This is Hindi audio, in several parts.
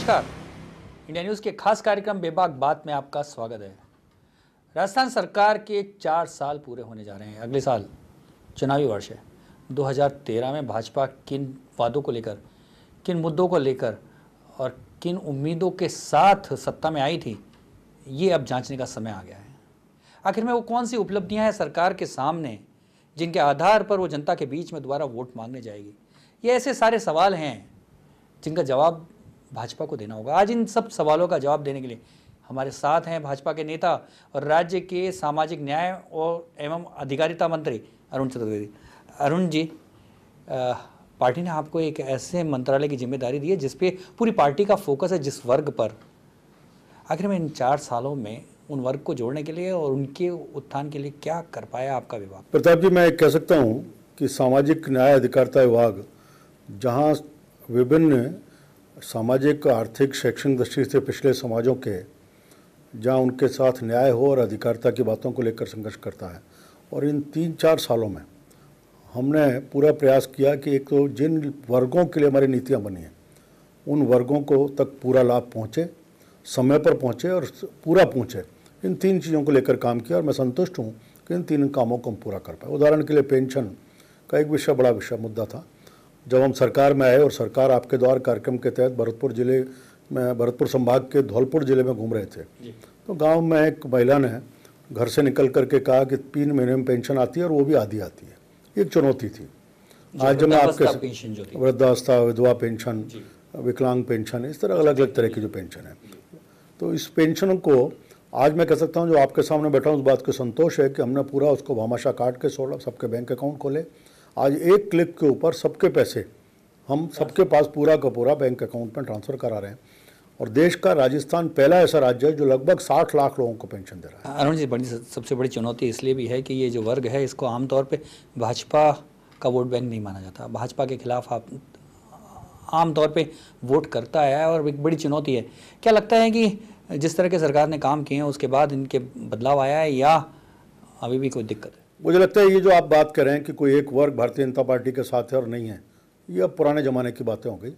नमस्कार इंडिया न्यूज़ के खास कार्यक्रम बेबाक बात में आपका स्वागत है राजस्थान सरकार के चार साल पूरे होने जा रहे हैं अगले साल चुनावी वर्ष है 2013 में भाजपा किन वादों को लेकर किन मुद्दों को लेकर और किन उम्मीदों के साथ सत्ता में आई थी ये अब जांचने का समय आ गया है आखिर में वो कौन सी उपलब्धियां हैं सरकार के सामने जिनके आधार पर वो जनता के बीच में दोबारा वोट मांगने जाएगी ये ऐसे सारे सवाल हैं जिनका जवाब भाजपा को देना होगा आज इन सब सवालों का जवाब देने के लिए हमारे साथ हैं भाजपा के नेता और राज्य के सामाजिक न्याय और एवं अधिकारिता मंत्री अरुण चतुर्वेदी अरुण जी आ, पार्टी ने आपको एक ऐसे मंत्रालय की जिम्मेदारी दी है जिसपे पूरी पार्टी का फोकस है जिस वर्ग पर आखिर में इन चार सालों में उन वर्ग को जोड़ने के लिए और उनके उत्थान के लिए क्या कर पाया आपका विभाग प्रताप जी मैं कह सकता हूँ कि सामाजिक न्याय अधिकारिता विभाग जहाँ विभिन्न सामाजिक आर्थिक शैक्षणिक दृष्टि से पिछले समाजों के जहाँ उनके साथ न्याय हो और अधिकारिता की बातों को लेकर संघर्ष करता है और इन तीन चार सालों में हमने पूरा प्रयास किया कि एक तो जिन वर्गों के लिए हमारी नीतियाँ बनी हैं उन वर्गों को तक पूरा लाभ पहुँचे समय पर पहुँचे और पूरा पहुँचे इन तीन चीज़ों को लेकर काम किया और मैं संतुष्ट हूँ कि इन तीन कामों को हम पूरा कर पाए उदाहरण के लिए पेंशन का एक विषय बड़ा विषय मुद्दा था जब हम सरकार में आए और सरकार आपके द्वार कार्यक्रम के तहत भरतपुर जिले में भरतपुर संभाग के धौलपुर जिले में घूम रहे थे तो गांव में एक महिला ने घर से निकल करके कहा कि तीन महीने में पेंशन आती है और वो भी आधी आती है एक चुनौती थी आज जब मैं आपके वृद्धावस्था विधवा पेंशन विकलांग पेंशन इस तरह अलग अलग तरह की जो पेंशन है तो इस पेंशन को आज मैं कह सकता हूँ जो आपके सामने बैठा हूँ उस बात को संतोष है कि हमने पूरा उसको भामाशाह काट के छोड़ा सबके बैंक अकाउंट खोले आज एक क्लिक के ऊपर सबके पैसे हम सबके पास पूरा का पूरा बैंक अकाउंट में ट्रांसफ़र करा रहे हैं और देश का राजस्थान पहला ऐसा राज्य है जो लगभग साठ लाख लोगों को पेंशन दे रहा है अरुण जी बड़ी सबसे बड़ी चुनौती इसलिए भी है कि ये जो वर्ग है इसको आमतौर पर भाजपा का वोट बैंक नहीं माना जाता भाजपा के खिलाफ आप आमतौर पर वोट करता है और एक बड़ी चुनौती है क्या लगता है कि जिस तरह के सरकार ने काम किए हैं उसके बाद इनके बदलाव आया है या अभी भी कोई दिक्कत है मुझे लगता है ये जो आप बात करें कि कोई एक वर्ग भारतीय जनता पार्टी के साथ है और नहीं है ये अब पुराने ज़माने की बातें हो गई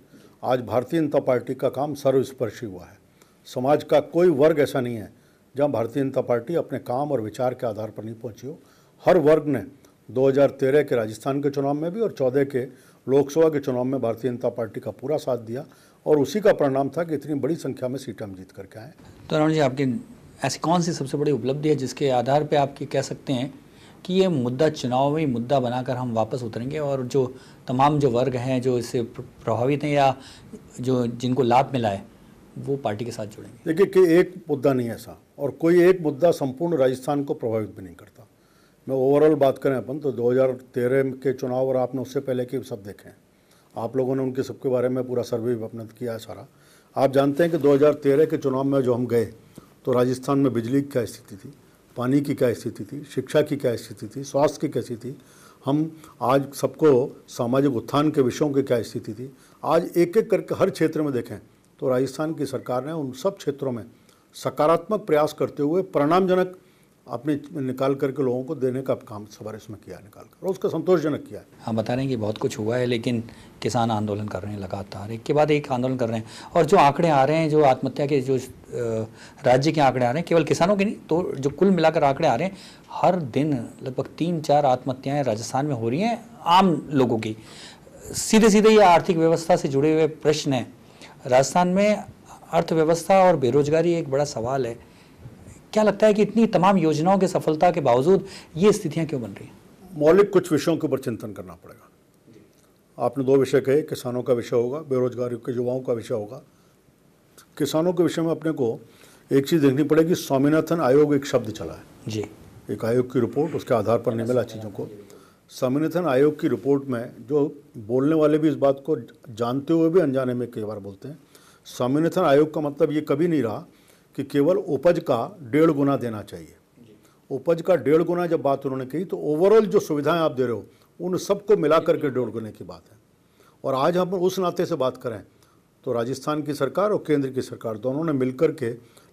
आज भारतीय जनता पार्टी का काम सर्वस्पर्शी हुआ है समाज का कोई वर्ग ऐसा नहीं है जहां भारतीय जनता पार्टी अपने काम और विचार के आधार पर नहीं पहुंची हो हर वर्ग ने 2013 के राजस्थान के चुनाव में भी और 14 के लोकसभा के चुनाव में भारतीय जनता पार्टी का पूरा साथ दिया और उसी का परिणाम था कि इतनी बड़ी संख्या में सीटें हम जीत करके आए तो अरुण जी आपकी ऐसी कौन सी सबसे बड़ी उपलब्धि है जिसके आधार पर आप कह सकते हैं कि ये मुद्दा चुनाव में मुद्दा बनाकर हम वापस उतरेंगे और जो तमाम जो वर्ग हैं जो इससे प्रभावित हैं या जो जिनको लाभ मिला है वो पार्टी के साथ जुड़ेंगे देखिए कि एक मुद्दा नहीं ऐसा और कोई एक मुद्दा संपूर्ण राजस्थान को प्रभावित भी नहीं करता मैं ओवरऑल बात करें अपन तो 2013 के चुनाव और आपने उससे पहले के सब देखे हैं आप लोगों ने उनके सबके बारे में पूरा सर्वे अपने किया है सारा आप जानते हैं कि 2013 के चुनाव में जो हम गए तो राजस्थान में बिजली की क्या स्थिति थी पानी की क्या स्थिति थी शिक्षा की क्या स्थिति थी स्वास्थ्य की कैसी थी हम आज सबको सामाजिक उत्थान के विषयों की क्या स्थिति थी आज एक एक करके हर क्षेत्र में देखें तो राजस्थान की सरकार ने उन सब क्षेत्रों में सकारात्मक प्रयास करते हुए परिणामजनक आपने निकाल करके लोगों को देने का काम सवार इसमें किया निकाल कर और उसका संतोषजनक किया हाँ बता रहे हैं कि बहुत कुछ हुआ है लेकिन किसान आंदोलन कर रहे हैं लगातार एक के बाद एक आंदोलन कर रहे हैं और जो आंकड़े आ रहे हैं जो आत्महत्या के जो राज्य के आंकड़े आ रहे हैं केवल किसानों के नहीं तो जो कुल मिलाकर आंकड़े आ रहे हैं हर दिन लगभग तीन चार आत्महत्याएँ राजस्थान में हो रही हैं आम लोगों की सीधे सीधे ये आर्थिक व्यवस्था से जुड़े हुए प्रश्न हैं राजस्थान में अर्थव्यवस्था और बेरोजगारी एक बड़ा सवाल है क्या लगता है कि इतनी तमाम योजनाओं के सफलता के बावजूद ये स्थितियाँ क्यों बन रही हैं मौलिक कुछ विषयों के ऊपर चिंतन करना पड़ेगा आपने दो विषय कहे किसानों का विषय होगा बेरोजगारी के युवाओं का विषय होगा किसानों के विषय में अपने को एक चीज़ देखनी पड़ेगी स्वामीनाथन आयोग एक शब्द चला है जी एक आयोग की रिपोर्ट उसके आधार पर नहीं मिला चीज़ों को स्वामीनाथन आयोग की रिपोर्ट में जो बोलने वाले भी इस बात को जानते हुए भी अनजाने में कई बार बोलते हैं स्वामीनाथन आयोग का मतलब ये कभी नहीं रहा कि केवल उपज का डेढ़ गुना देना चाहिए उपज का डेढ़ गुना जब बात उन्होंने कही तो ओवरऑल जो सुविधाएं आप दे रहे हो उन सबको मिला करके डेढ़ गुने की बात है और आज हम उस नाते से बात करें तो राजस्थान की सरकार और केंद्र की सरकार दोनों ने मिलकर के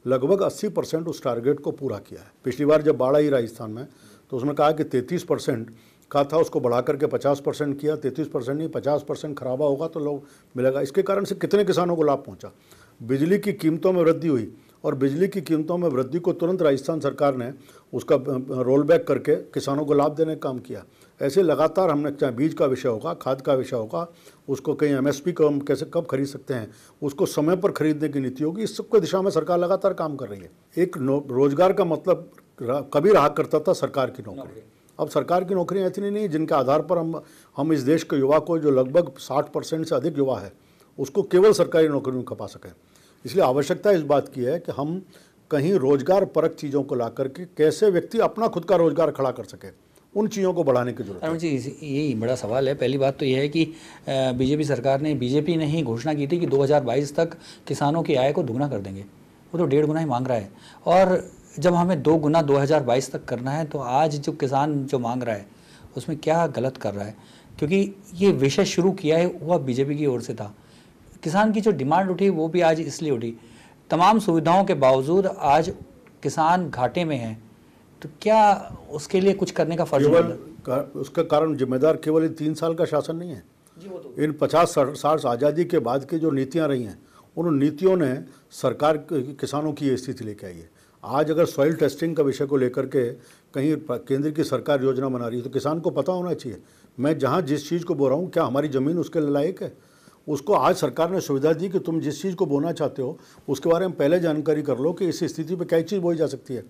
लगभग 80 परसेंट उस टारगेट को पूरा किया है पिछली बार जब बाढ़ आई राजस्थान में तो उसने कहा कि 33 परसेंट का था उसको बढ़ा करके 50 परसेंट किया 33 परसेंट नहीं 50 परसेंट खराबा होगा तो लोग मिलेगा इसके कारण से कितने किसानों को लाभ पहुंचा बिजली की कीमतों में वृद्धि हुई और बिजली की कीमतों में वृद्धि को तुरंत राजस्थान सरकार ने उसका रोल बैक करके किसानों को लाभ देने का काम किया ऐसे लगातार हमने चाहे बीज का विषय होगा खाद का विषय होगा उसको कहीं एमएसपी को हम कैसे कब खरीद सकते हैं उसको समय पर खरीदने की नीति होगी इस सबके दिशा में सरकार लगातार काम कर रही है एक रोजगार का मतलब कभी रहा करता था सरकार की नौकरी अब सरकार की नौकरियाँ इतनी नहीं जिनके आधार पर हम हम इस देश के युवा को जो लगभग साठ परसेंट से अधिक युवा है उसको केवल सरकारी नौकरियों में खपा सकें इसलिए आवश्यकता इस बात की है कि हम कहीं रोजगार परक चीज़ों को ला करके कैसे व्यक्ति अपना खुद का रोजगार खड़ा कर सके उन चीज़ों को बढ़ाने की जरूरत है जी यही बड़ा सवाल है पहली बात तो यह है कि बीजेपी सरकार ने बीजेपी ने ही घोषणा की थी कि 2022 तक किसानों की आय को दोगुना कर देंगे वो तो डेढ़ गुना ही मांग रहा है और जब हमें दो गुना 2022 तक करना है तो आज जो किसान जो मांग रहा है उसमें क्या गलत कर रहा है क्योंकि ये विषय शुरू किया है वह बीजेपी की ओर से था किसान की जो डिमांड उठी वो भी आज इसलिए उठी तमाम सुविधाओं के बावजूद आज किसान घाटे में हैं तो क्या उसके लिए कुछ करने का फर्ज कर, उसका कारण जिम्मेदार केवल इन तीन साल का शासन नहीं है तो। इन पचास साठ आज़ादी के बाद की जो नीतियाँ रही हैं उन नीतियों ने सरकार किसानों की ये स्थिति लेके आई है आज अगर सॉइल टेस्टिंग का विषय को लेकर के कहीं केंद्र की सरकार योजना बना रही है तो किसान को पता होना चाहिए मैं जहाँ जिस चीज़ को बोल रहा हूँ क्या हमारी ज़मीन उसके लायक है उसको आज सरकार ने सुविधा दी कि तुम जिस चीज़ को बोना चाहते हो उसके बारे में पहले जानकारी कर लो कि इस स्थिति पर कई चीज़ बोई जा सकती है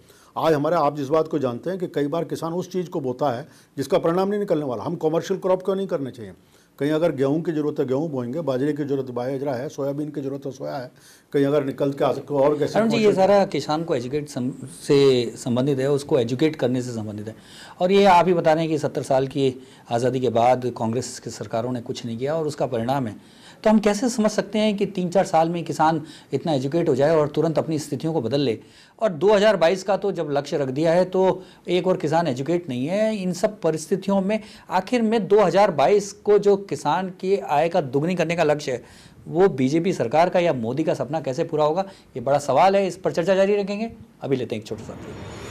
आज हमारे आप जिस बात को जानते हैं कि कई बार किसान उस चीज़ को बोता है जिसका परिणाम नहीं निकलने वाला हम कॉमर्शियल क्रॉप क्यों नहीं करना चाहिए कहीं अगर गेहूं की ज़रूरत है गेहूं बोएंगे बाजरे की ज़रूरत बाजरा है सोयाबीन की ज़रूरत है सोया है कहीं अगर निकल के आ सकते और कैसे जी ये सारा किसान को एजुकेट सम, से संबंधित है उसको एजुकेट करने से संबंधित है और ये आप ही बता रहे हैं कि सत्तर साल की आज़ादी के बाद कांग्रेस की सरकारों ने कुछ नहीं किया और उसका परिणाम है तो हम कैसे समझ सकते हैं कि तीन चार साल में किसान इतना एजुकेट हो जाए और तुरंत अपनी स्थितियों को बदल ले और 2022 का तो जब लक्ष्य रख दिया है तो एक और किसान एजुकेट नहीं है इन सब परिस्थितियों में आखिर में 2022 को जो किसान की आय का दुगनी करने का लक्ष्य है वो बीजेपी सरकार का या मोदी का सपना कैसे पूरा होगा ये बड़ा सवाल है इस पर चर्चा जारी रखेंगे अभी लेते हैं एक छोटा सा